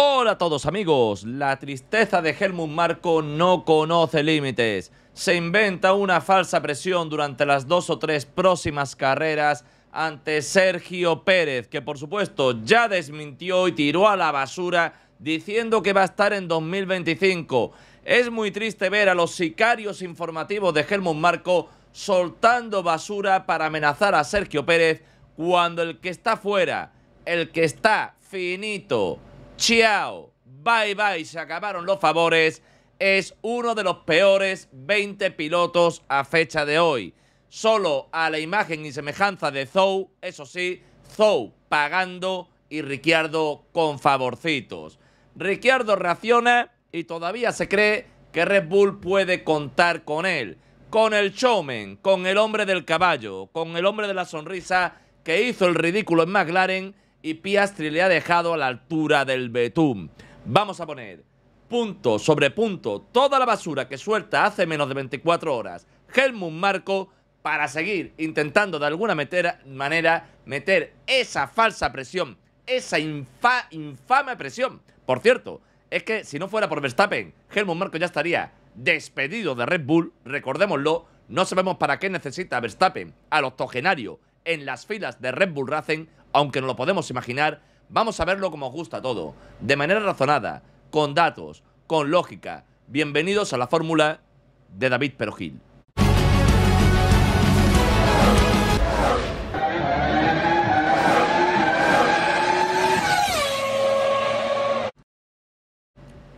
Hola a todos amigos, la tristeza de Helmut Marco no conoce límites. Se inventa una falsa presión durante las dos o tres próximas carreras ante Sergio Pérez, que por supuesto ya desmintió y tiró a la basura diciendo que va a estar en 2025. Es muy triste ver a los sicarios informativos de Helmut Marco soltando basura para amenazar a Sergio Pérez cuando el que está fuera, el que está finito, Chiao, bye bye, se acabaron los favores. Es uno de los peores 20 pilotos a fecha de hoy. Solo a la imagen y semejanza de Zou, eso sí, Zou pagando y Ricciardo con favorcitos. Ricciardo reacciona y todavía se cree que Red Bull puede contar con él, con el showman, con el hombre del caballo, con el hombre de la sonrisa que hizo el ridículo en McLaren y Piastri le ha dejado a la altura del Betún. Vamos a poner punto sobre punto toda la basura que suelta hace menos de 24 horas Helmut Marco para seguir intentando de alguna manera meter esa falsa presión, esa infame presión. Por cierto, es que si no fuera por Verstappen, Helmut Marco ya estaría despedido de Red Bull, recordémoslo, no sabemos para qué necesita Verstappen al octogenario en las filas de Red Bull Racing aunque no lo podemos imaginar, vamos a verlo como os gusta todo, de manera razonada, con datos, con lógica. Bienvenidos a la fórmula de David Perogil.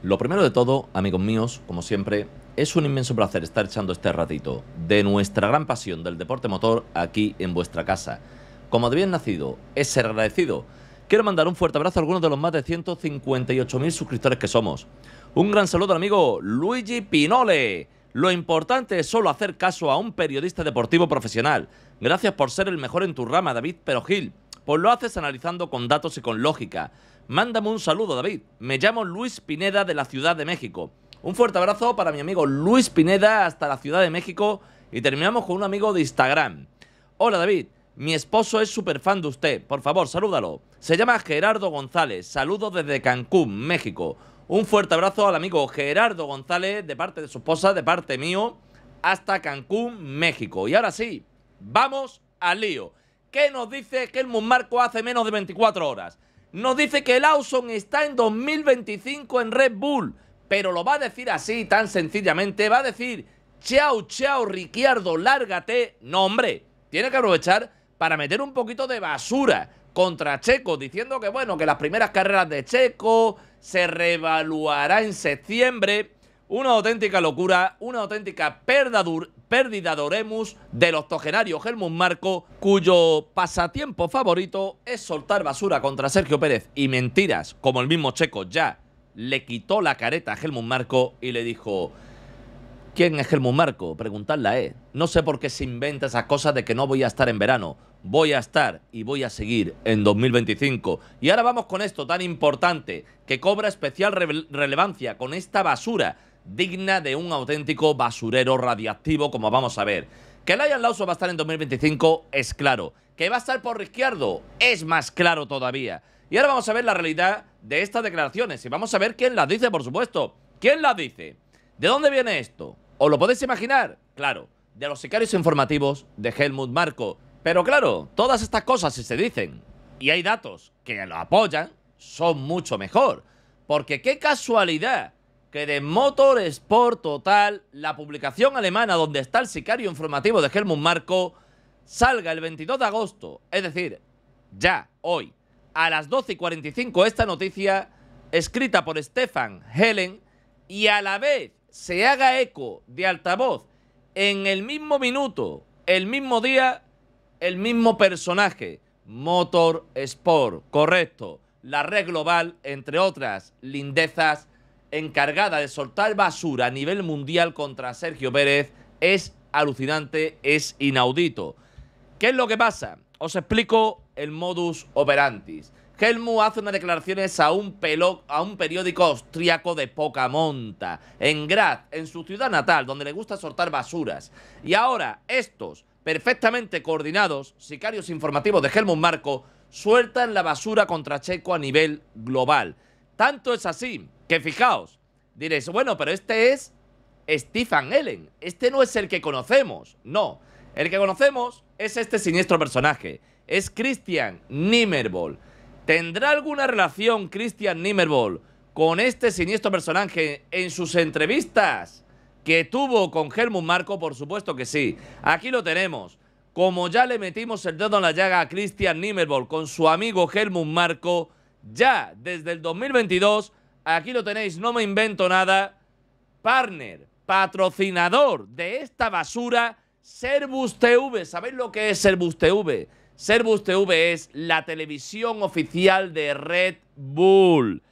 Lo primero de todo, amigos míos, como siempre, es un inmenso placer estar echando este ratito de nuestra gran pasión del deporte motor aquí en vuestra casa como de bien nacido es ser agradecido, quiero mandar un fuerte abrazo a algunos de los más de 158.000 suscriptores que somos. Un gran saludo al amigo Luigi Pinole. Lo importante es solo hacer caso a un periodista deportivo profesional. Gracias por ser el mejor en tu rama, David Perogil. Pues lo haces analizando con datos y con lógica. Mándame un saludo, David. Me llamo Luis Pineda de la Ciudad de México. Un fuerte abrazo para mi amigo Luis Pineda hasta la Ciudad de México. Y terminamos con un amigo de Instagram. Hola, David. Mi esposo es súper fan de usted. Por favor, salúdalo. Se llama Gerardo González. Saludo desde Cancún, México. Un fuerte abrazo al amigo Gerardo González de parte de su esposa, de parte mío, hasta Cancún, México. Y ahora sí, vamos al lío. ¿Qué nos dice que el marco hace menos de 24 horas? Nos dice que el Lawson está en 2025 en Red Bull, pero lo va a decir así, tan sencillamente, va a decir, chao, chao, Ricciardo, lárgate. No, hombre, tiene que aprovechar para meter un poquito de basura contra Checo, diciendo que bueno, que las primeras carreras de Checo se reevaluará en septiembre. Una auténtica locura, una auténtica pérdida doremus del octogenario Helmut Marco, cuyo pasatiempo favorito es soltar basura contra Sergio Pérez y mentiras, como el mismo Checo ya le quitó la careta a Helmut Marco y le dijo, ¿quién es Helmut Marco? Preguntadla, ¿eh? No sé por qué se inventa esas cosas de que no voy a estar en verano voy a estar y voy a seguir en 2025. Y ahora vamos con esto tan importante que cobra especial relevancia con esta basura digna de un auténtico basurero radiactivo como vamos a ver. Que Lion Lawson va a estar en 2025 es claro. Que va a estar por izquierdo es más claro todavía. Y ahora vamos a ver la realidad de estas declaraciones y vamos a ver quién las dice, por supuesto. ¿Quién las dice? ¿De dónde viene esto? o lo podéis imaginar? Claro, de los sicarios informativos de Helmut Marco pero claro, todas estas cosas si se dicen y hay datos que lo apoyan, son mucho mejor. Porque qué casualidad que de Motorsport por Total, la publicación alemana donde está el sicario informativo de Helmut Marco, salga el 22 de agosto, es decir, ya, hoy, a las 12:45 esta noticia, escrita por Stefan Helen, y a la vez se haga eco de altavoz en el mismo minuto, el mismo día, el mismo personaje. Motor Sport, correcto. La red global, entre otras lindezas, encargada de soltar basura a nivel mundial contra Sergio Pérez, es alucinante, es inaudito. ¿Qué es lo que pasa? Os explico el modus operantis. Helmut hace unas declaraciones a un, a un periódico austriaco de poca monta, en Graz, en su ciudad natal, donde le gusta soltar basuras. Y ahora, estos perfectamente coordinados, sicarios informativos de Helmut Marco sueltan la basura contra Checo a nivel global. Tanto es así que fijaos, diréis, bueno, pero este es Stephen Ellen, este no es el que conocemos, no, el que conocemos es este siniestro personaje, es Christian Nimmerball. ¿Tendrá alguna relación Christian Nimmerball con este siniestro personaje en sus entrevistas? ¿Que tuvo con Helmut Marco? Por supuesto que sí. Aquí lo tenemos. Como ya le metimos el dedo en la llaga a Christian Nimmerbol con su amigo Helmut Marco, ya desde el 2022, aquí lo tenéis, no me invento nada, partner, patrocinador de esta basura, Servus TV. ¿Sabéis lo que es Servus TV? Servus TV es la televisión oficial de Red Bull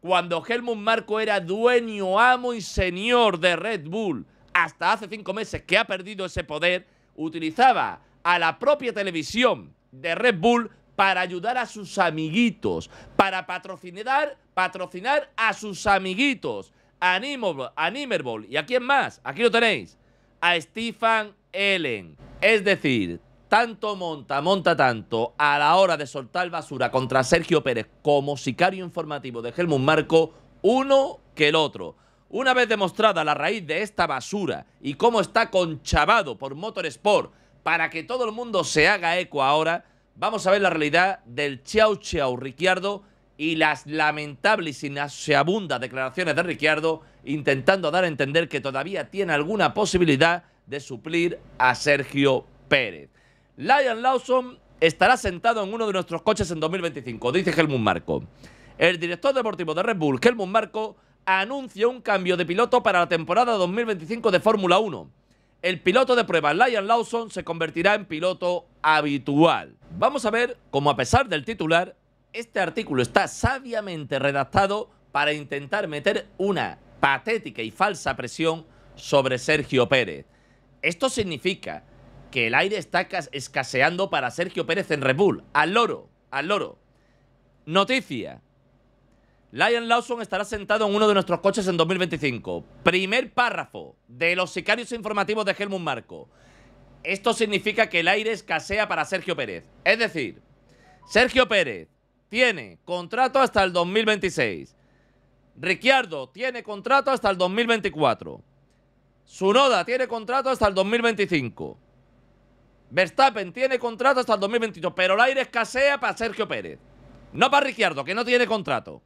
cuando Helmut Marco era dueño, amo y señor de Red Bull, hasta hace cinco meses que ha perdido ese poder, utilizaba a la propia televisión de Red Bull para ayudar a sus amiguitos, para patrocinar, patrocinar a sus amiguitos, a Nimerball, y a quién más, aquí lo tenéis, a Stefan Ellen. Es decir, tanto monta, monta tanto a la hora de soltar basura contra Sergio Pérez como sicario informativo de Helmut Marco, uno que el otro. Una vez demostrada la raíz de esta basura y cómo está conchavado por Motorsport para que todo el mundo se haga eco ahora, vamos a ver la realidad del Chiao Chiao Ricciardo y las lamentables y inaseabundas declaraciones de Ricciardo intentando dar a entender que todavía tiene alguna posibilidad de suplir a Sergio Pérez. Lion Lawson estará sentado en uno de nuestros coches en 2025, dice Helmut Marco. El director deportivo de Red Bull, Helmut Marco, anuncia un cambio de piloto para la temporada 2025 de Fórmula 1. El piloto de prueba Lion Lawson se convertirá en piloto habitual. Vamos a ver cómo a pesar del titular, este artículo está sabiamente redactado para intentar meter una patética y falsa presión sobre Sergio Pérez. Esto significa que el aire está escaseando para Sergio Pérez en Red Bull. Al loro, al loro. Noticia. Lion Lawson estará sentado en uno de nuestros coches en 2025. Primer párrafo de los sicarios informativos de Helmut Marco. Esto significa que el aire escasea para Sergio Pérez. Es decir, Sergio Pérez tiene contrato hasta el 2026. Ricciardo tiene contrato hasta el 2024. Sunoda tiene contrato hasta el 2025. Verstappen tiene contrato hasta el 2022, pero el aire escasea para Sergio Pérez. No para Ricciardo, que no tiene contrato.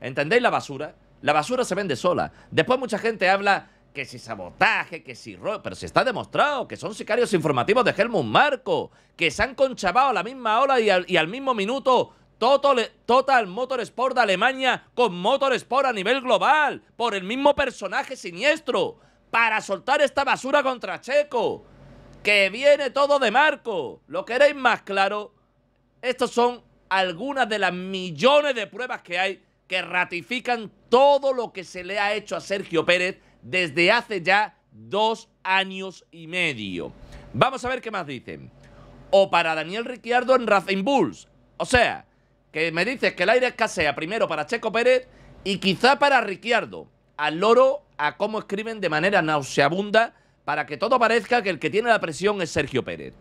¿Entendéis la basura? La basura se vende sola. Después mucha gente habla que si sabotaje, que si robo, pero se está demostrado que son sicarios informativos de Helmut Marco, que se han conchabado a la misma hora y al, mismo minuto Total, Total Motorsport de Alemania con Motorsport a nivel global, por el mismo personaje siniestro, para soltar esta basura contra Checo que viene todo de Marco. ¿Lo queréis más claro? Estas son algunas de las millones de pruebas que hay que ratifican todo lo que se le ha hecho a Sergio Pérez desde hace ya dos años y medio. Vamos a ver qué más dicen. O para Daniel Ricciardo en Racing Bulls. O sea, que me dices que el aire escasea primero para Checo Pérez y quizá para Ricciardo. Al loro a cómo escriben de manera nauseabunda para que todo parezca que el que tiene la presión es Sergio Pérez.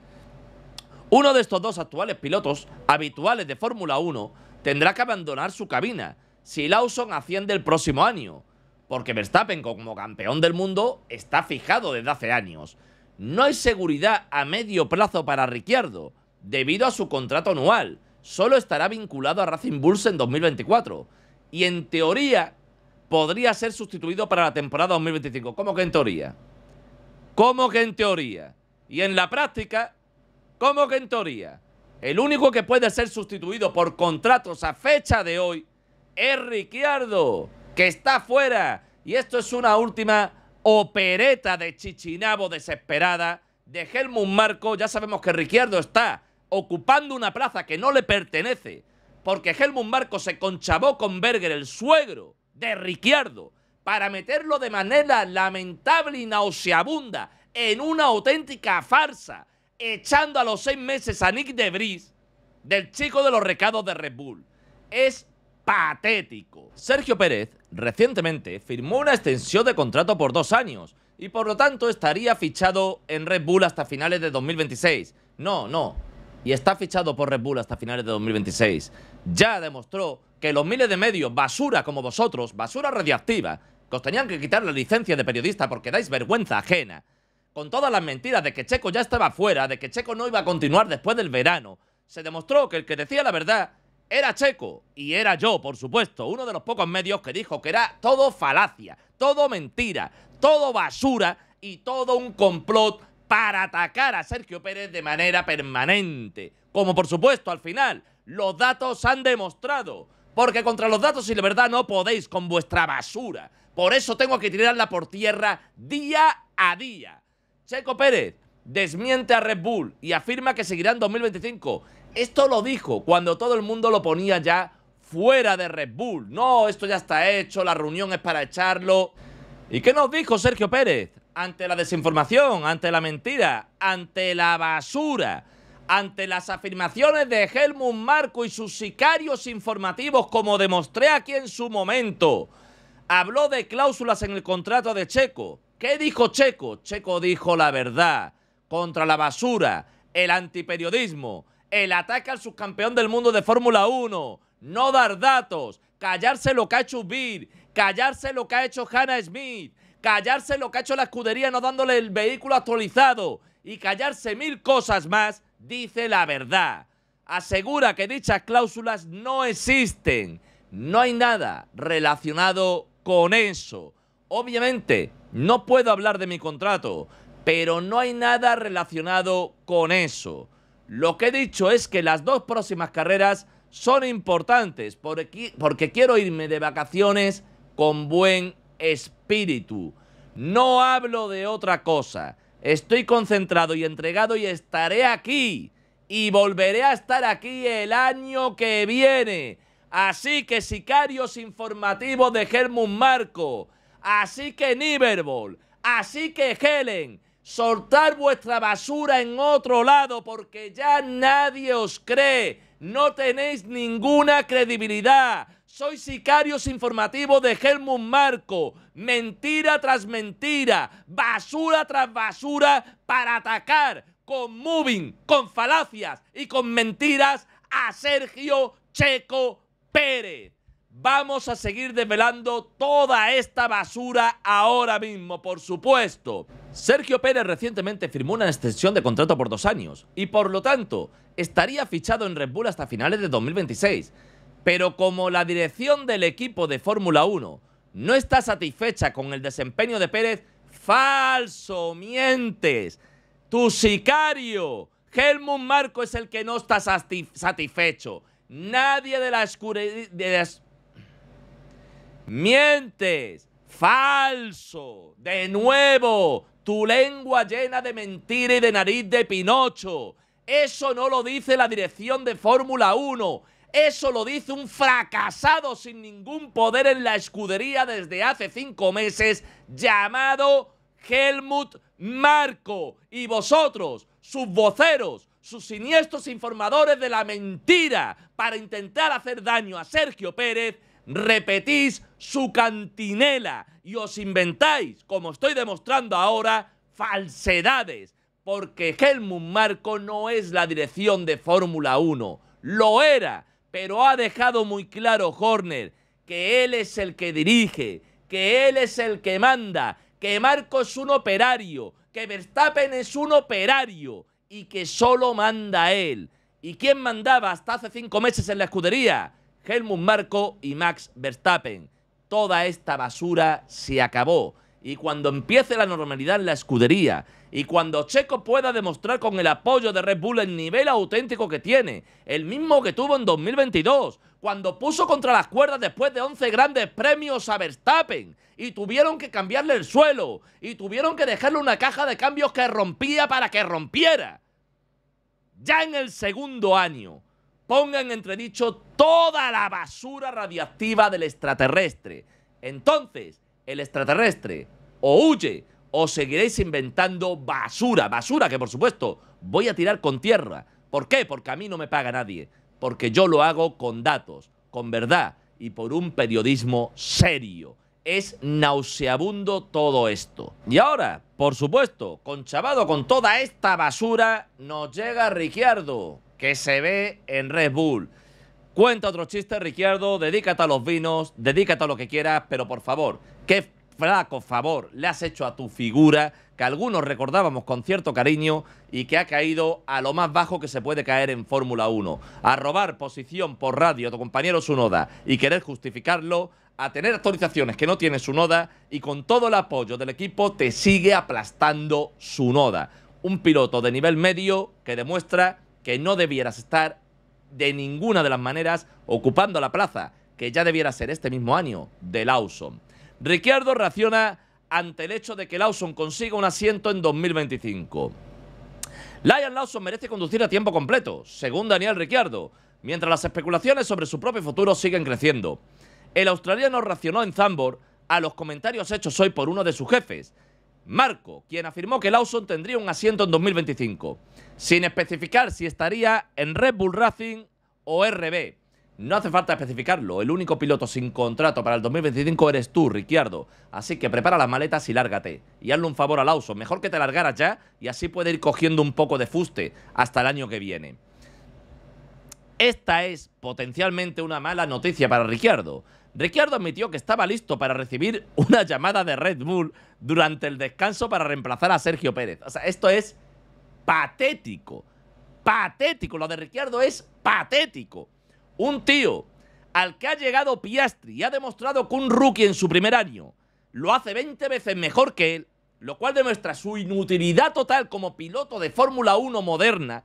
Uno de estos dos actuales pilotos, habituales de Fórmula 1, tendrá que abandonar su cabina si Lawson asciende el próximo año, porque Verstappen como campeón del mundo está fijado desde hace años. No hay seguridad a medio plazo para Ricciardo, debido a su contrato anual. Solo estará vinculado a Racing Bulls en 2024. Y en teoría podría ser sustituido para la temporada 2025. ¿Cómo que en teoría? ¿Cómo que en teoría? Y en la práctica, ¿cómo que en teoría? El único que puede ser sustituido por contratos a fecha de hoy es Ricciardo, que está fuera. Y esto es una última opereta de Chichinabo desesperada de Helmut Marco. Ya sabemos que Ricciardo está ocupando una plaza que no le pertenece, porque Helmut Marco se conchabó con Berger, el suegro de Ricciardo, para meterlo de manera lamentable y nauseabunda en una auténtica farsa, echando a los seis meses a Nick Debris del chico de los recados de Red Bull. Es patético. Sergio Pérez recientemente firmó una extensión de contrato por dos años y por lo tanto estaría fichado en Red Bull hasta finales de 2026. No, no. Y está fichado por Red Bull hasta finales de 2026. Ya demostró que los miles de medios, basura como vosotros, basura radiactiva, que os tenían que quitar la licencia de periodista porque dais vergüenza ajena, con todas las mentiras de que Checo ya estaba fuera, de que Checo no iba a continuar después del verano, se demostró que el que decía la verdad era Checo, y era yo, por supuesto, uno de los pocos medios que dijo que era todo falacia, todo mentira, todo basura y todo un complot para atacar a Sergio Pérez de manera permanente. Como por supuesto al final, los datos han demostrado. Porque contra los datos y la verdad no podéis con vuestra basura. Por eso tengo que tirarla por tierra día a día. Checo Pérez desmiente a Red Bull y afirma que seguirá en 2025. Esto lo dijo cuando todo el mundo lo ponía ya fuera de Red Bull. No, esto ya está hecho, la reunión es para echarlo. ¿Y qué nos dijo Sergio Pérez? Ante la desinformación, ante la mentira, ante la basura ante las afirmaciones de Helmut Marco y sus sicarios informativos, como demostré aquí en su momento. Habló de cláusulas en el contrato de Checo. ¿Qué dijo Checo? Checo dijo la verdad, contra la basura, el antiperiodismo, el ataque al subcampeón del mundo de Fórmula 1, no dar datos, callarse lo que ha hecho Bill, callarse lo que ha hecho Hannah Smith, callarse lo que ha hecho la escudería no dándole el vehículo actualizado y callarse mil cosas más dice la verdad. Asegura que dichas cláusulas no existen. No hay nada relacionado con eso. Obviamente, no puedo hablar de mi contrato, pero no hay nada relacionado con eso. Lo que he dicho es que las dos próximas carreras son importantes porque, quiero irme de vacaciones con buen espíritu. No hablo de otra cosa. Estoy concentrado y entregado y estaré aquí. Y volveré a estar aquí el año que viene. Así que sicarios informativos de Germán Marco. Así que Niverbol. Así que Helen. Soltar vuestra basura en otro lado porque ya nadie os cree. No tenéis ninguna credibilidad. Soy sicarios informativo de Helmut Marco. Mentira tras mentira, basura tras basura para atacar con moving, con falacias y con mentiras a Sergio Checo Pérez. Vamos a seguir desvelando toda esta basura ahora mismo, por supuesto. Sergio Pérez recientemente firmó una extensión de contrato por dos años y por lo tanto estaría fichado en Red Bull hasta finales de 2026. Pero como la dirección del equipo de Fórmula 1 no está satisfecha con el desempeño de Pérez, falso, mientes. Tu sicario, Helmut Marco, es el que no está satisfecho. Nadie de la de Mientes, falso, de nuevo, tu lengua llena de mentira y de nariz de Pinocho. Eso no lo dice la dirección de Fórmula 1. Eso lo dice un fracasado sin ningún poder en la escudería desde hace cinco meses llamado Helmut Marco. Y vosotros, sus voceros, sus siniestros informadores de la mentira para intentar hacer daño a Sergio Pérez, repetís su cantinela y os inventáis, como estoy demostrando ahora, falsedades. Porque Helmut Marco no es la dirección de Fórmula 1, lo era pero ha dejado muy claro Horner que él es el que dirige, que él es el que manda, que Marco es un operario, que Verstappen es un operario y que solo manda él. ¿Y quién mandaba hasta hace cinco meses en la escudería? Helmut Marco y Max Verstappen. Toda esta basura se acabó y cuando empiece la normalidad en la escudería, y cuando Checo pueda demostrar con el apoyo de Red Bull el nivel auténtico que tiene, el mismo que tuvo en 2022, cuando puso contra las cuerdas después de 11 grandes premios a Verstappen, y tuvieron que cambiarle el suelo, y tuvieron que dejarle una caja de cambios que rompía para que rompiera. Ya en el segundo año, pongan entre entredicho toda la basura radiactiva del extraterrestre. Entonces, el extraterrestre, o huye, o seguiréis inventando basura, basura que por supuesto voy a tirar con tierra. ¿Por qué? Porque a mí no me paga nadie, porque yo lo hago con datos, con verdad y por un periodismo serio. Es nauseabundo todo esto. Y ahora, por supuesto, conchavado con toda esta basura, nos llega Ricciardo, que se ve en Red Bull. Cuenta otro chiste, Ricciardo, dedícate a los vinos, dedícate a lo que quieras, pero por favor, qué flaco favor le has hecho a tu figura, que algunos recordábamos con cierto cariño y que ha caído a lo más bajo que se puede caer en Fórmula 1. A robar posición por radio a tu compañero Sunoda y querer justificarlo, a tener actualizaciones que no tiene Sunoda y con todo el apoyo del equipo te sigue aplastando Sunoda. Un piloto de nivel medio que demuestra que no debieras estar de ninguna de las maneras ocupando la plaza, que ya debiera ser este mismo año, de Lawson. Ricciardo reacciona ante el hecho de que Lawson consiga un asiento en 2025. Lion Lawson merece conducir a tiempo completo, según Daniel Ricciardo, mientras las especulaciones sobre su propio futuro siguen creciendo. El australiano racionó en Zambor a los comentarios hechos hoy por uno de sus jefes, Marco, quien afirmó que Lawson tendría un asiento en 2025, sin especificar si estaría en Red Bull Racing o RB. No hace falta especificarlo, el único piloto sin contrato para el 2025 eres tú, Ricciardo. Así que prepara las maletas y lárgate. Y hazle un favor a Lawson, mejor que te largaras ya y así puede ir cogiendo un poco de fuste hasta el año que viene. Esta es potencialmente una mala noticia para Ricciardo, Ricciardo admitió que estaba listo para recibir una llamada de Red Bull durante el descanso para reemplazar a Sergio Pérez. O sea, esto es patético. Patético. Lo de Ricciardo es patético. Un tío al que ha llegado Piastri y ha demostrado que un rookie en su primer año lo hace 20 veces mejor que él, lo cual demuestra su inutilidad total como piloto de Fórmula 1 moderna,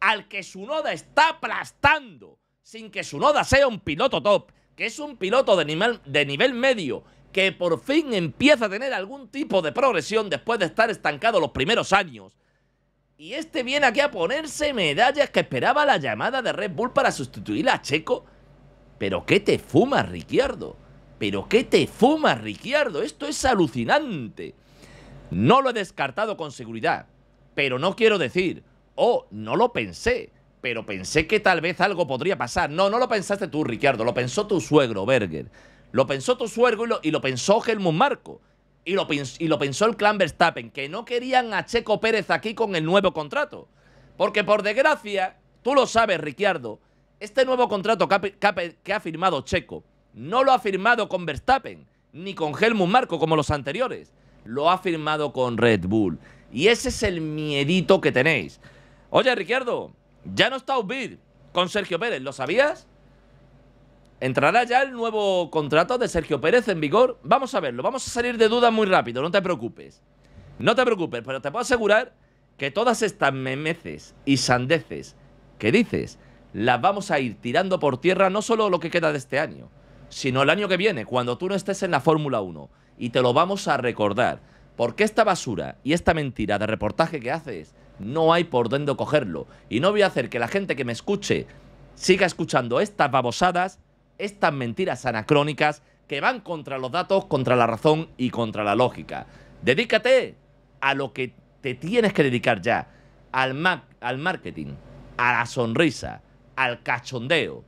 al que su Noda está aplastando sin que su Noda sea un piloto top, que es un piloto de nivel, medio que por fin empieza a tener algún tipo de progresión después de estar estancado los primeros años. Y este viene aquí a ponerse medallas que esperaba la llamada de Red Bull para sustituir a Checo. Pero ¿qué te fumas, Ricciardo? ¿Pero qué te fumas, Ricciardo? Esto es alucinante. No lo he descartado con seguridad, pero no quiero decir, oh, no lo pensé pero pensé que tal vez algo podría pasar. No, no lo pensaste tú, Ricardo, lo pensó tu suegro, Berger. Lo pensó tu suegro y lo, pensó Helmut Marco. Y lo, y lo pensó el clan Verstappen, que no querían a Checo Pérez aquí con el nuevo contrato. Porque por desgracia, tú lo sabes, Ricciardo, este nuevo contrato que ha, que ha, firmado Checo no lo ha firmado con Verstappen ni con Helmut Marco como los anteriores. Lo ha firmado con Red Bull. Y ese es el miedito que tenéis. Oye, Ricciardo, ya no está Ubid con Sergio Pérez, ¿lo sabías? ¿Entrará ya el nuevo contrato de Sergio Pérez en vigor? Vamos a verlo, vamos a salir de dudas muy rápido, no te preocupes. No te preocupes, pero te puedo asegurar que todas estas memeces y sandeces que dices las vamos a ir tirando por tierra no solo lo que queda de este año, sino el año que viene, cuando tú no estés en la Fórmula 1. Y te lo vamos a recordar, porque esta basura y esta mentira de reportaje que haces no hay por dónde cogerlo. Y no voy a hacer que la gente que me escuche siga escuchando estas babosadas, estas mentiras anacrónicas que van contra los datos, contra la razón y contra la lógica. Dedícate a lo que te tienes que dedicar ya, al, al marketing, a la sonrisa, al cachondeo,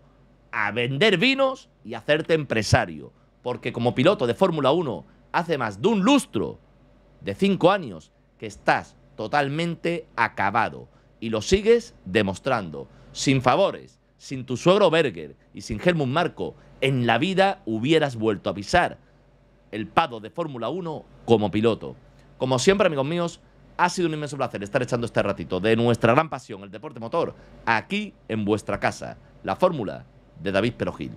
a vender vinos y hacerte empresario. Porque como piloto de Fórmula 1 hace más de un lustro, de cinco años, que estás totalmente acabado. Y lo sigues demostrando. Sin favores, sin tu suegro Berger y sin Helmut Marco, en la vida hubieras vuelto a pisar el pado de Fórmula 1 como piloto. Como siempre, amigos míos, ha sido un inmenso placer estar echando este ratito de nuestra gran pasión, el deporte motor, aquí en vuestra casa, la fórmula de David Perogil.